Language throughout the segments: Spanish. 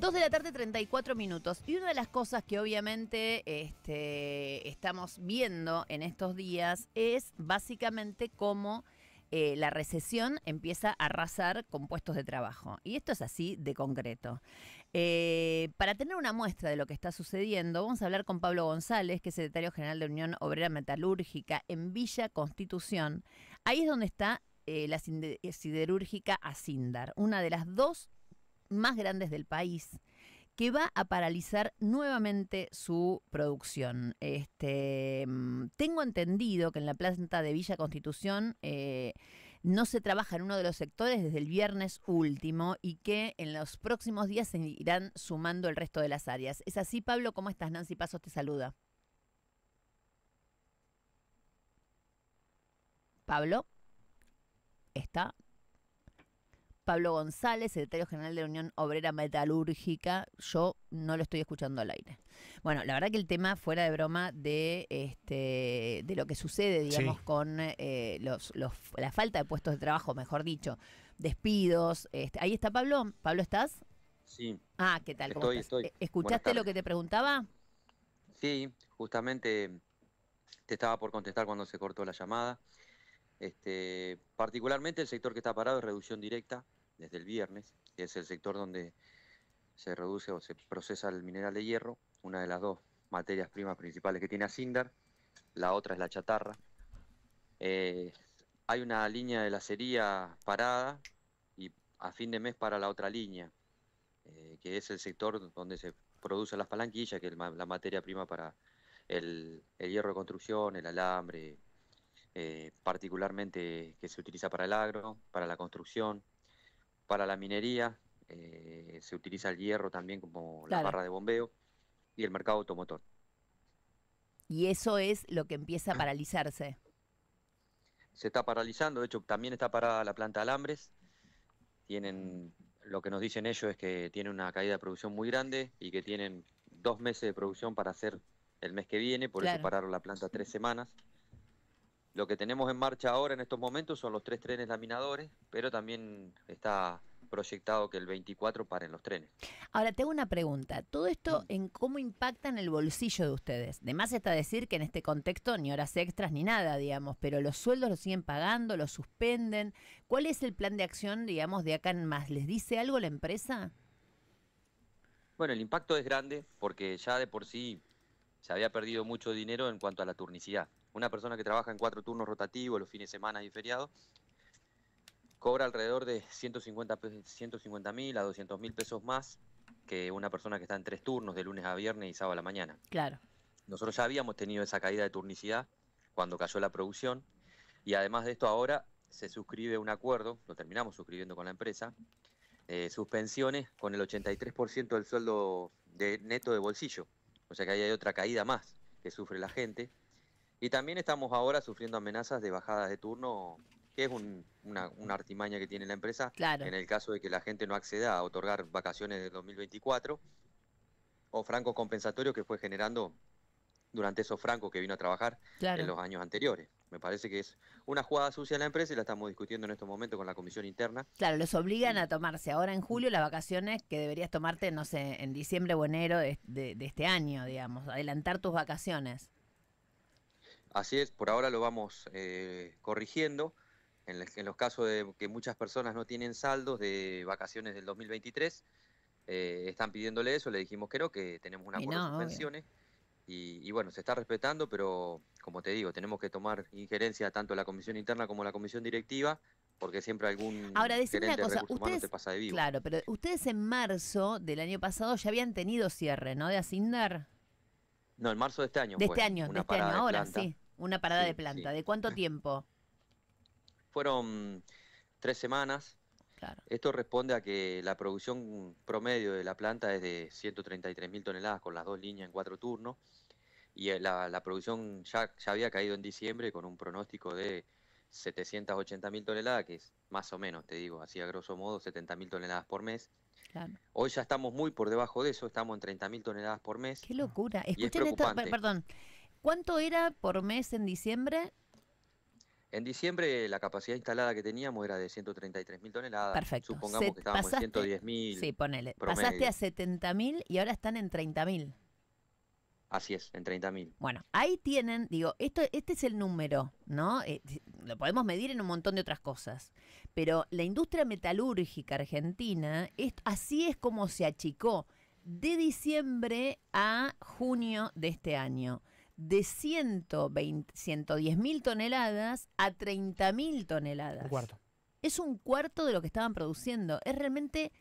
2 de la tarde, 34 minutos. Y una de las cosas que obviamente este, estamos viendo en estos días es básicamente cómo eh, la recesión empieza a arrasar con puestos de trabajo. Y esto es así de concreto. Eh, para tener una muestra de lo que está sucediendo, vamos a hablar con Pablo González, que es secretario general de Unión Obrera Metalúrgica en Villa Constitución. Ahí es donde está eh, la siderúrgica Asindar, una de las dos más grandes del país que va a paralizar nuevamente su producción. Este, mm, tengo entendido que en la planta de Villa Constitución eh, no se trabaja en uno de los sectores desde el viernes último y que en los próximos días se irán sumando el resto de las áreas. ¿Es así, Pablo? ¿Cómo estás? Nancy Pasos te saluda. Pablo, está Pablo González, secretario general de la Unión Obrera Metalúrgica. Yo no lo estoy escuchando al aire. Bueno, la verdad que el tema, fuera de broma, de este de lo que sucede, digamos, con eh, los, la falta de puestos de trabajo, mejor dicho, despidos. Este, ahí está Pablo. Pablo, ¿estás? Sí. Ah, ¿qué tal? estoy, estoy. Eh, ¿Escuchaste lo que te preguntaba? Sí, justamente te estaba por contestar cuando se cortó la llamada. Este, particularmente el sector que está parado es reducción directa, desde el viernes, que es el sector donde se reduce o se procesa el mineral de hierro, una de las dos materias primas principales que tiene Asindar, la otra es la chatarra. Eh, hay una línea de lacería parada y a fin de mes para la otra línea, eh, que es el sector donde se producen las palanquillas, que es la materia prima para el, hierro de construcción, el alambre, eh, particularmente que se utiliza para el agro, para la construcción, para la minería, eh, se utiliza el hierro también como la barra de bombeo y el mercado automotor. Y eso es lo que empieza a paralizarse. Se está paralizando, de hecho también está parada la planta de alambres. Tienen, lo que nos dicen ellos es que tiene una caída de producción muy grande y que tienen dos meses de producción para hacer el mes que viene, por eso pararon la planta tres semanas. Lo que tenemos en marcha ahora en estos momentos son los tres trenes laminadores, pero también está proyectado que el 24 paren los trenes. Ahora, tengo una pregunta. ¿Todo esto mm. en cómo impacta en el bolsillo de ustedes? Además está decir que en este contexto ni horas extras ni nada, digamos, pero los sueldos los siguen pagando, los suspenden. ¿Cuál es el plan de acción, digamos, de acá en más? ¿Les dice algo la empresa? Bueno, el impacto es grande porque ya de por sí se había perdido mucho dinero en cuanto a la turnicidad una persona que trabaja en cuatro turnos rotativos, los fines de semana y feriados, cobra alrededor de 150 mil a 200 mil pesos más que una persona que está en tres turnos de lunes a viernes y sábado a la mañana. Claro. Nosotros ya habíamos tenido esa caída de turnicidad cuando cayó la producción y además de esto ahora se suscribe un acuerdo, lo terminamos suscribiendo con la empresa, eh, suspensiones con el 83% del sueldo de neto de bolsillo. O sea que ahí hay otra caída más que sufre la gente y también estamos ahora sufriendo amenazas de bajadas de turno, que es una, artimaña que tiene la empresa claro. en el caso de que la gente no acceda a otorgar vacaciones del 2024 o francos compensatorios que fue generando durante esos francos que vino a trabajar en los años anteriores. Me parece que es una jugada sucia en la empresa y la estamos discutiendo en estos momentos con la comisión interna. Claro, los obligan a tomarse ahora en julio las vacaciones que deberías tomarte, no sé, en diciembre o enero de, de este año, digamos, adelantar tus vacaciones. Así es, por ahora lo vamos eh, corrigiendo. En, los casos de que muchas personas no tienen saldos de vacaciones del 2023, eh, están pidiéndole eso, le dijimos que no, que tenemos un acuerdo de Y, bueno, se está respetando, pero como te digo, tenemos que tomar injerencia tanto la comisión interna como la comisión directiva, porque siempre algún Ahora, decime una cosa, ustedes, Claro, pero ustedes en marzo del año pasado ya habían tenido cierre, ¿no? De asignar... No, en marzo de este año. De este año, de este ahora sí. Una parada de planta. ¿De cuánto ah. tiempo? Fueron tres semanas. Claro. Esto responde a que la producción promedio de la planta es de 133.000 toneladas con las dos líneas en cuatro turnos y eh, la, producción ya, ya, había caído en diciembre con un pronóstico de 780.000 toneladas, que es más o menos, te digo, así a grosso modo, 70.000 toneladas por mes. Hoy ya estamos muy por debajo de eso, estamos en 30.000 toneladas por mes. Qué locura. Escuchen esto, perdón, ¿Cuánto era por mes en diciembre? En diciembre la capacidad instalada que teníamos era de 133 mil toneladas. Perfecto. Supongamos que estábamos en 110.000 mil. Sí, ponele. Pasaste a 70.000 y ahora están en 30.000. Así es, en 30.000. Bueno, ahí tienen, digo, esto, este es el número, ¿no? Eh, lo podemos medir en un montón de otras cosas. Pero la industria metalúrgica argentina, es, así es como se achicó de diciembre a junio de este año de 120, 110 mil toneladas a 30.000 mil toneladas. Un cuarto. Es un cuarto de lo que estaban produciendo. Es realmente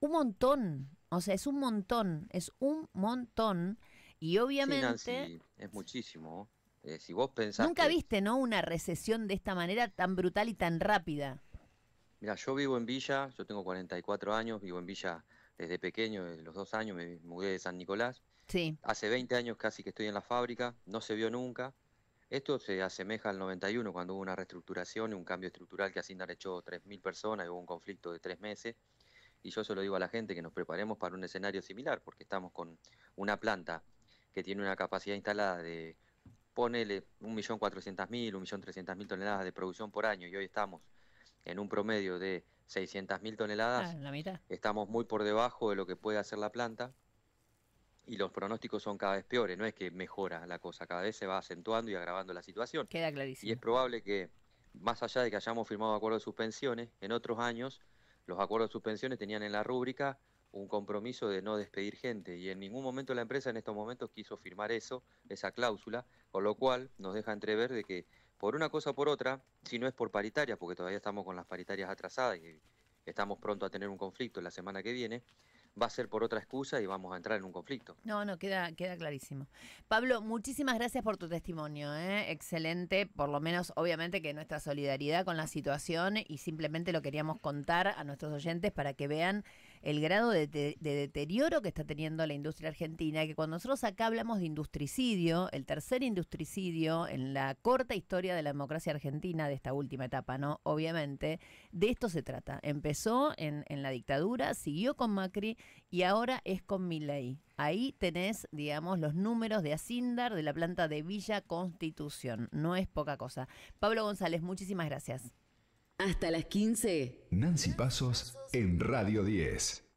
un montón. O sea, es un montón. Es un montón. Y obviamente. es muchísimo. Eh, si vos pensás. Nunca viste, ¿no? Una recesión de esta manera tan brutal y tan rápida. Mira, yo vivo en Villa, yo tengo 44 años, vivo en Villa desde pequeño, desde los dos años me mudé de San Nicolás. Sí. Hace 20 años casi que estoy en la fábrica, no se vio nunca. Esto se asemeja al 91, cuando hubo una reestructuración y un cambio estructural que Hacienda hecho echó 3.000 personas y hubo un conflicto de tres meses. Y yo se lo digo a la gente que nos preparemos para un escenario similar, porque estamos con una planta que tiene una capacidad instalada de, ponele, 1.400.000, 1.300.000 toneladas de producción por año, y hoy estamos en un promedio de 600.000 toneladas, ah, estamos muy por debajo de lo que puede hacer la planta y los pronósticos son cada vez peores, no es que mejora la cosa, cada vez se va acentuando y agravando la situación. Queda clarísimo. Y es probable que, más allá de que hayamos firmado acuerdos de suspensiones, en otros años los acuerdos de suspensiones tenían en la rúbrica un compromiso de no despedir gente y en ningún momento la empresa en estos momentos quiso firmar eso, esa cláusula, con lo cual nos deja entrever de que por una cosa o por otra, si no es por paritarias, porque todavía estamos con las paritarias atrasadas y estamos pronto a tener un conflicto la semana que viene, va a ser por otra excusa y vamos a entrar en un conflicto. No, no, queda, queda clarísimo. Pablo, muchísimas gracias por tu testimonio, ¿eh? excelente, por lo menos obviamente que nuestra solidaridad con la situación y simplemente lo queríamos contar a nuestros oyentes para que vean el grado de, deterioro que está teniendo la industria argentina, que cuando nosotros acá hablamos de industricidio, el tercer industricidio en la corta historia de la democracia argentina, de esta última etapa, ¿no? Obviamente, de esto se trata. Empezó en, la dictadura, siguió con Macri y ahora es con Milei. Ahí tenés, digamos, los números de Asindar de la planta de Villa Constitución. No es poca cosa. Pablo González, muchísimas gracias. Hasta las 15. Nancy Pasos en Radio 10.